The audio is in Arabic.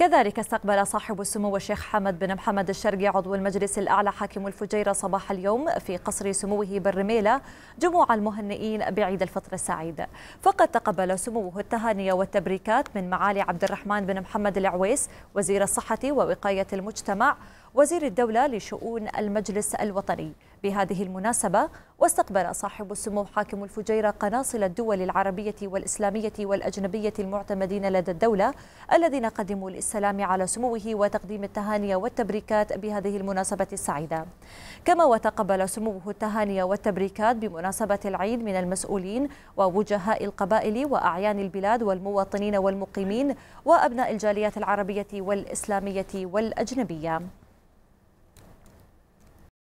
كذلك استقبل صاحب السمو الشيخ حمد بن محمد الشرقي عضو المجلس الأعلى حاكم الفجيرة صباح اليوم في قصر سموه بالرميلة جموع المهنئين بعيد الفطر السعيد فقد تقبل سموه التهاني والتبريكات من معالي عبد الرحمن بن محمد العويس وزير الصحة ووقاية المجتمع وزير الدولة لشؤون المجلس الوطني بهذه المناسبة واستقبل صاحب السمو حاكم الفجيرة قناصل الدول العربية والإسلامية والأجنبية المعتمدين لدى الدولة الذين قدموا للسلام على سموه وتقديم التهاني والتبريكات بهذه المناسبة السعيدة كما وتقبل سموه التهاني والتبريكات بمناسبة العيد من المسؤولين ووجهاء القبائل وأعيان البلاد والمواطنين والمقيمين وأبناء الجاليات العربية والإسلامية والأجنبية